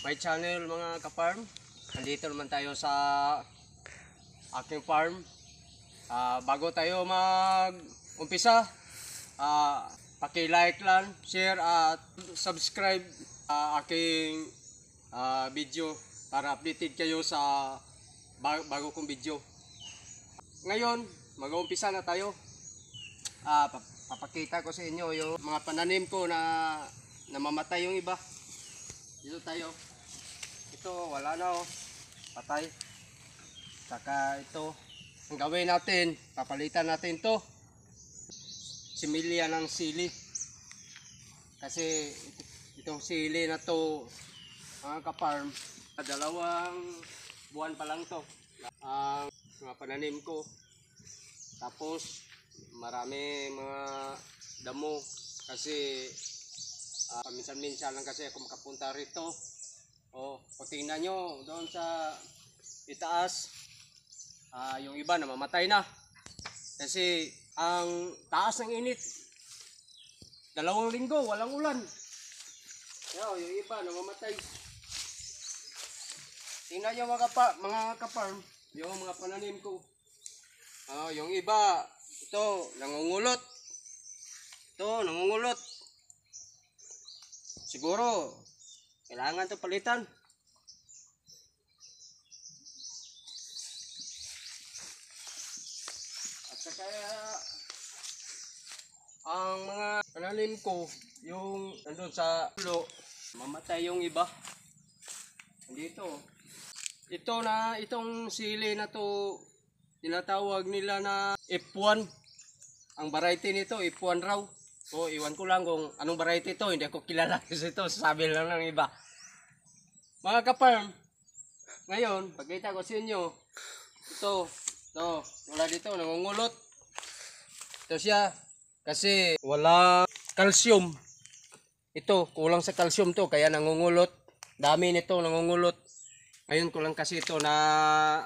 my channel mga ka-farm. Nandito naman tayo sa aking farm. Uh, bago tayo mag-umpisa, uh, paki-like lang, share at subscribe uh, aking uh, video para updated kayo sa bago, kong video. Ngayon, mag-uumpisa na tayo. Uh, papakita ko sa inyo yung mga pananim ko na namamatay yung iba. Dito tayo ito wala na oh patay saka ito ang gawin natin papalitan natin to similya ng sili kasi itong sili na to mga kaparm dalawang buwan pa lang to ang mga pananim ko tapos marami mga damo kasi uh, minsan-minsan lang kasi ako makapunta rito Oh, kung tingnan nyo, doon sa itaas, uh, yung iba na mamatay na. Kasi ang taas ng init, dalawang linggo, walang ulan. Yo, oh, yung iba na mamatay. Tingnan nyo mga, pa, mga kaparm, yung mga pananim ko. Uh, yung iba, ito, nangungulot. Ito, nangungulot. Siguro, kailangan to palitan. At saka ang mga pananim ko, yung nandun sa ulo, mamatay yung iba. Dito. Ito na, itong sili na to, tinatawag nila na F1. Ang variety nito, F1 raw. O, oh, iwan ko lang kung anong variety ito. Hindi ko kilala kasi ito. Sabi lang ng iba. Mga kaparm, ngayon, pagkita ko sa inyo, ito, ito, wala dito, nangungulot. Ito siya, kasi wala calcium. Ito, kulang sa calcium to, kaya nangungulot. Dami nito, nangungulot. Ngayon, lang kasi ito na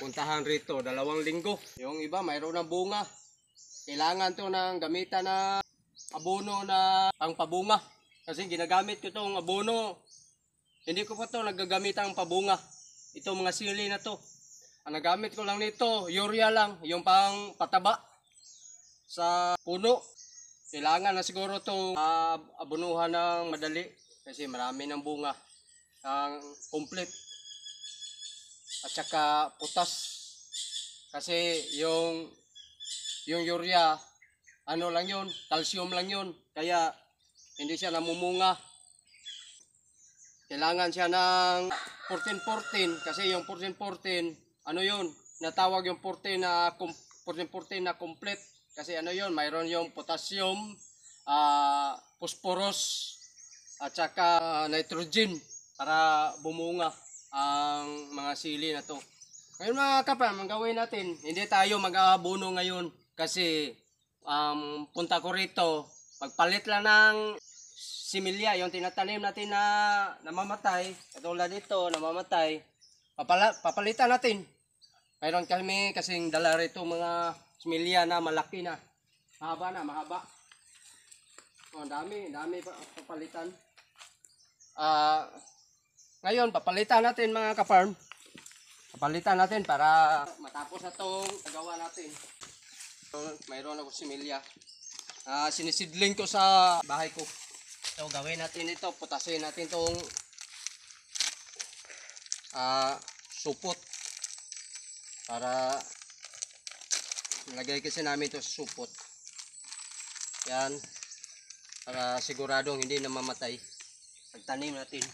puntahan rito, dalawang linggo. Yung iba, mayroon ng bunga. Kailangan to ng gamitan na abono na pangpabunga. Kasi ginagamit ko tong abono. Hindi ko pa to nagagamit ang pabunga. Ito mga sili na to. Ang nagamit ko lang nito, urea lang, yung pang pataba sa puno. Kailangan na siguro itong uh, ah, abunuhan ng madali kasi marami ng bunga ang complete at saka putas kasi yung yung urea ano lang yun, calcium lang yun. Kaya hindi siya namumunga. Kailangan siya ng 14-14 kasi yung 14-14, ano yun, natawag yung 14 na 14-14 na complete kasi ano yun, mayroon yung potassium, uh, phosphorus, at saka ah, nitrogen para bumunga ang mga sili na to. Ngayon mga kapam, ang gawin natin, hindi tayo mag-aabono ngayon kasi um, punta ko rito, pagpalit lang ng similya, yung tinatanim natin na namamatay, katulad nito, namamatay, papala, papalitan natin. Mayroon kami kasing dala rito mga similya na malaki na. Mahaba na, mahaba. Oh, dami, dami papalitan. Ah, uh, ngayon, papalitan natin mga ka-farm. Papalitan natin para matapos na itong nagawa natin. Mayroon ako similya. Uh, ah, sinisidling ko sa bahay ko. So gawin natin ito. Putasin natin itong uh, ah, supot. Para nilagay kasi namin ito sa supot. Yan. Para siguradong hindi na mamatay. Pagtanim natin.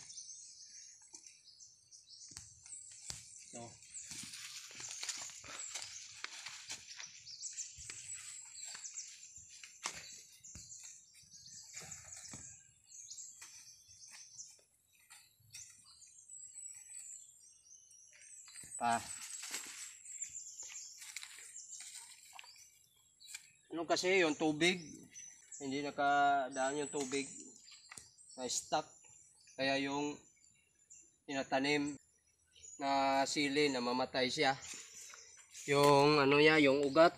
pa ano kasi yung tubig hindi nakadaan yung tubig na stock. kaya yung tinatanim na sili na mamatay siya yung ano ya, yung ugat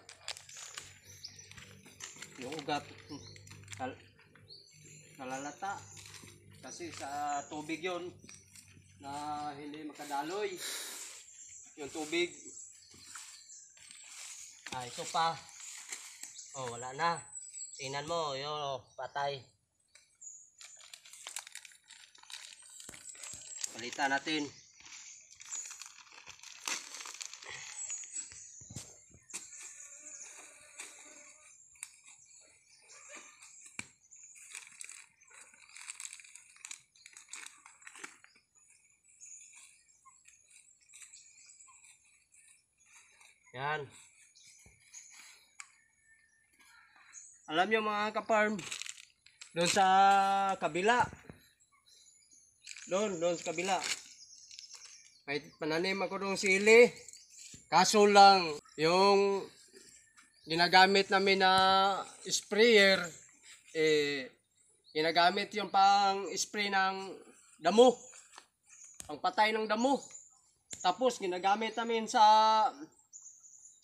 yung ugat Nal nalalata kasi sa tubig yon na hindi makadaloy yung tubig. Ah, ito pa. Oh, wala na. Tingnan mo, yo, oh, patay. Palitan natin. Yan. Alam nyo mga kaparm, doon sa kabila, doon, doon sa kabila, may pananim ako ng sili. Kaso lang, yung ginagamit namin na sprayer, eh, ginagamit yung pang spray ng damo, pang patay ng damo. Tapos, ginagamit namin sa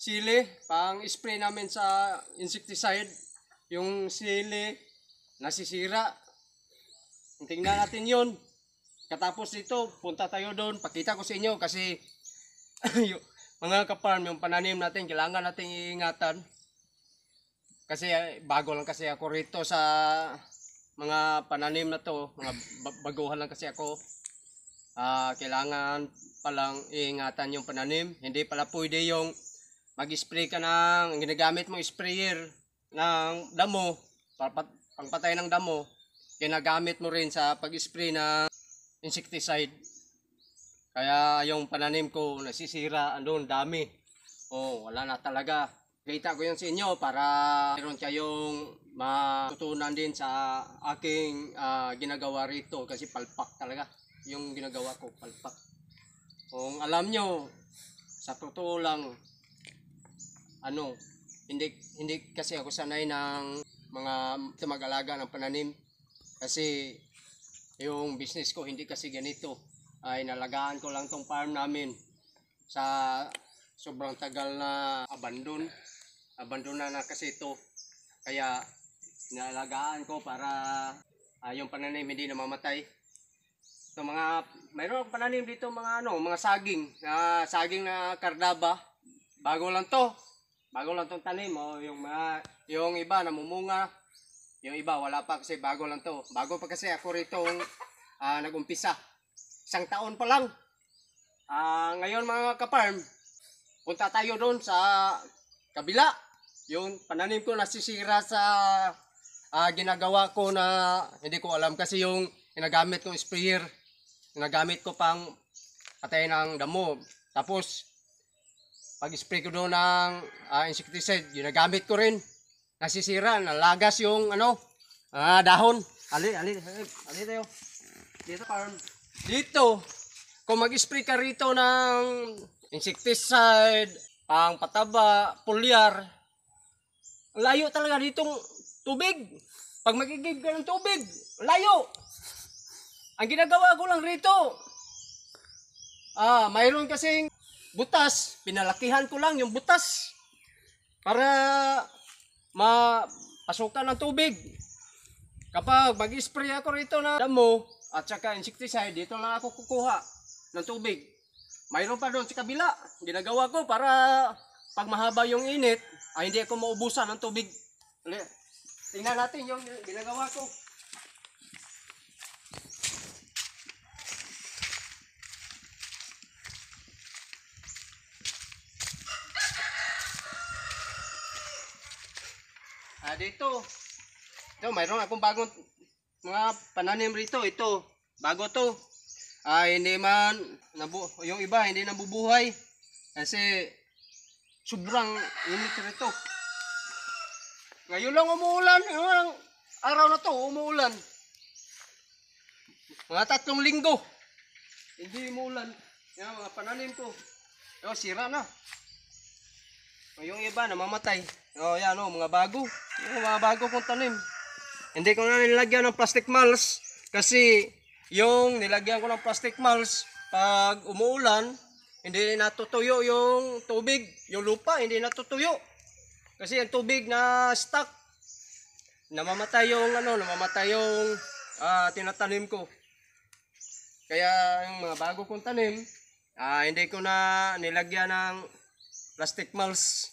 sili, pang spray namin sa insecticide, yung sili nasisira. Tingnan natin yon. Katapos dito, punta tayo doon. Pakita ko sa inyo kasi yung, mga kaparm, yung pananim natin, kailangan natin iingatan. Kasi eh, bago lang kasi ako rito sa mga pananim na to, mga baguhan lang kasi ako. Uh, kailangan palang iingatan yung pananim. Hindi pala pwede yung mag-spray ka ng ginagamit mong sprayer ng damo para pat, pangpatay ng damo ginagamit mo rin sa pag-spray ng insecticide kaya yung pananim ko nasisira andun dami oh wala na talaga kita ko yun sa inyo para meron kayong matutunan din sa aking uh, ginagawa rito kasi palpak talaga yung ginagawa ko palpak kung alam nyo sa totoo lang ano, hindi, hindi kasi ako sanay ng mga mag ng pananim. Kasi yung business ko hindi kasi ganito. Ay nalagaan ko lang tong farm namin sa sobrang tagal na abandon. Abandon na na kasi ito. Kaya nalagaan ko para uh, yung pananim hindi na mamatay. So mga mayroon pananim dito mga ano, mga saging, na uh, saging na kardaba. Bago lang to. Bago lang tong tanim mo, oh, yung mga, yung iba namumunga, yung iba wala pa kasi bago lang to. Bago pa kasi ako ritong uh, oh, ah, nagumpisa. Isang taon pa lang. Uh, ngayon mga ka-farm, punta tayo doon sa kabila. Yung pananim ko nasisira sa uh, ginagawa ko na hindi ko alam kasi yung ginagamit kong sprayer, ginagamit ko pang patay ng damo. Tapos pag-spray ko doon ng uh, insecticide, yun nagamit ko rin. Nasisira, nalagas yung ano, uh, dahon. Ali, ali, ali tayo. Dito parang, dito, kung mag-spray ka rito ng insecticide, ang pataba, pulyar, layo talaga ditong tubig. Pag magigib ka ng tubig, layo. Ang ginagawa ko lang rito, ah, mayroon kasing butas. Pinalakihan ko lang yung butas para mapasukan ng tubig. Kapag mag-spray ako rito na damo at saka insecticide, dito lang ako kukuha ng tubig. Mayroon pa doon sa kabila. Ginagawa ko para pag mahaba yung init, ay hindi ako maubusan ng tubig. Tingnan natin yung ginagawa ko. Ah, ito. Ito, mayroon akong bagong mga pananim rito. Ito, bago to. Ah, hindi man, nabu yung iba hindi nabubuhay. Kasi, sobrang init rito. Ngayon lang umuulan. Ngayon araw na to, umuulan. Mga tatlong linggo. Hindi umuulan. Yan, mga pananim ko. Yo, sira na. O, oh, yung iba namamatay. O oh, yan o, oh, mga bago. Yung mga bago kong tanim. Hindi ko na nilagyan ng plastic mulch kasi yung nilagyan ko ng plastic mulch pag umuulan, hindi natutuyo yung tubig, yung lupa, hindi natutuyo. Kasi yung tubig na stuck, namamatay yung ano, namamatay yung uh, tinatanim ko. Kaya yung mga bago kong tanim, uh, hindi ko na nilagyan ng plastic mulch.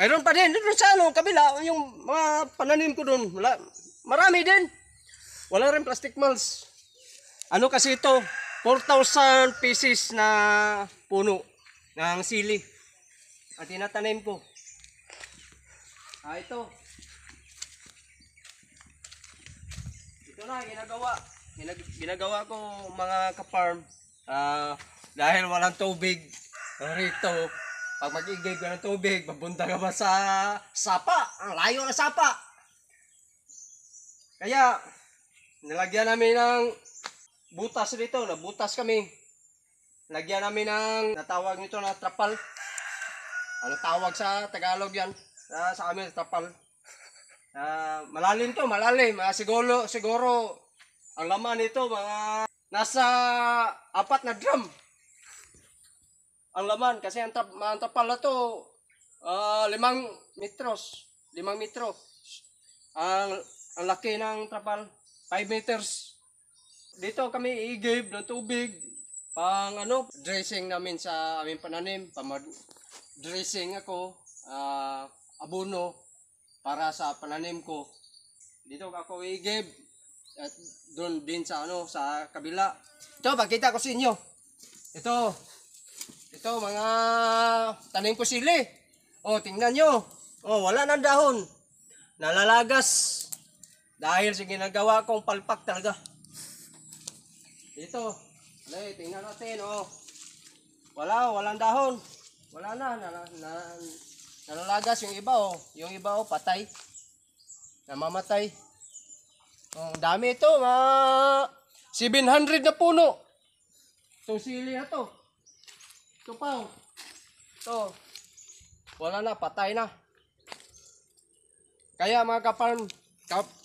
Mayroon pa din, doon sa ano, kabila, yung mga pananim ko doon, wala, marami din. Wala rin plastic mulch. Ano kasi ito, 4,000 pieces na puno ng sili. At tinatanim ko. Ah, ito. Ito na, ginagawa. Ginag ginagawa ko mga kaparm. Ah, dahil walang tubig rito pag mag-igave ka ng tubig, babunta ka ba sa sapa? Ang layo na sapa. Kaya, nilagyan namin ng butas dito. Nabutas kami. Lagyan namin ng natawag nito na trapal. Ano tawag sa Tagalog yan? Uh, sa amin, trapal. Uh, malalim to, malalim. Uh, siguro, siguro, ang laman nito, mga nasa apat na drum ang laman kasi ang, trap, ang trapal na to uh, limang metros limang metro ang, ang laki ng trapal 5 meters dito kami iigib give ng tubig pang ano dressing namin sa aming pananim pamad dressing ako uh, abono para sa pananim ko dito ako iigib give at doon din sa ano sa kabila ito pakita ko sa inyo ito ito mga tanim ko sili. Oh, tingnan nyo. Oh, wala nang dahon. Nalalagas. Dahil sa ginagawa kong palpak talaga. Ito. Lay, tingnan natin. oh. Wala, walang dahon. Wala na. na, na nalalagas yung iba o. Oh. Yung iba o oh, patay. Namamatay. Oh, ang dami ito. mga 700 na puno. Itong sili na to. Ito pa. Oh. Ito. Wala na, patay na. Kaya mga kaparm,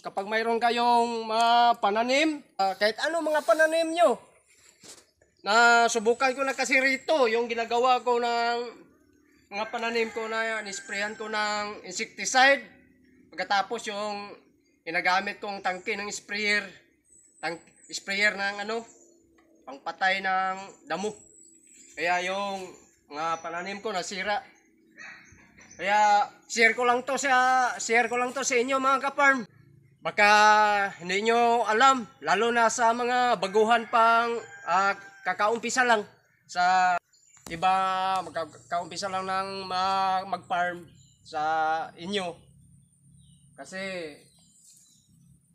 kapag mayroon kayong mga pananim, ah, kahit ano mga pananim nyo, na subukan ko na kasi rito yung ginagawa ko ng mga pananim ko na nisprayan ko ng insecticide pagkatapos yung inagamit kong tangke ng sprayer tang sprayer ng ano pangpatay ng damo kaya yung mga pananim ko nasira. Kaya share ko lang to sa share ko lang to sa inyo mga ka-farm. Baka hindi nyo alam lalo na sa mga baguhan pang uh, kakaumpisa lang sa iba magkaumpisa lang ng mag-farm sa inyo. Kasi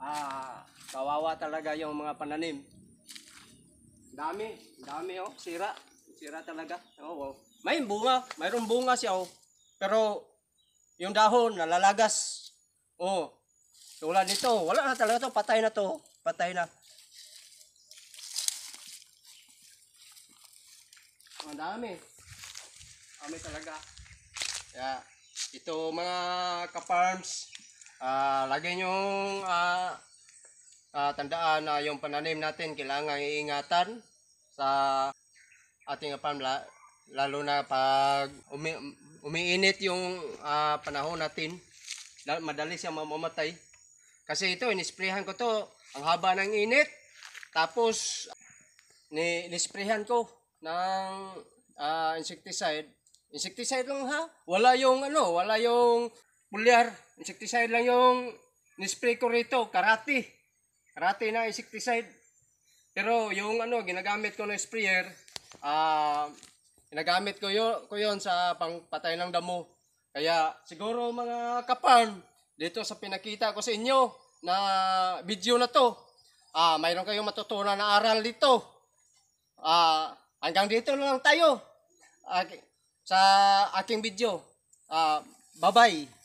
ah kawawa talaga yung mga pananim. Dami, dami oh, sira. Sira talaga. Oo. Oh, wow. May bunga. Mayroon bunga siya. Oh. Pero yung dahon nalalagas. Oh. Tulad nito. Wala na talaga to. Patay na to. Patay na. Ang dami. Dami talaga. Yeah. Ito mga kaparms. Uh, ah, lagi nyong uh, uh, tandaan na uh, yung pananim natin kailangan iingatan sa ating farm ah, la, lalo na pag umi, umiinit yung uh, panahon natin madali siyang mamamatay kasi ito inisprehan ko to ang haba ng init tapos ni inisprehan ko ng uh, insecticide insecticide lang ha wala yung ano wala yung pulyar insecticide lang yung nispray ko rito karate karate na insecticide pero yung ano ginagamit ko na sprayer uh, ah, inagamit ko yun, ko yun sa pangpatay ng damo. Kaya siguro mga kapan, dito sa pinakita ko sa inyo na video na to, ah, mayroon kayong matutunan na aral dito. Ah, hanggang dito lang tayo ah, sa aking video. Ah, bye-bye.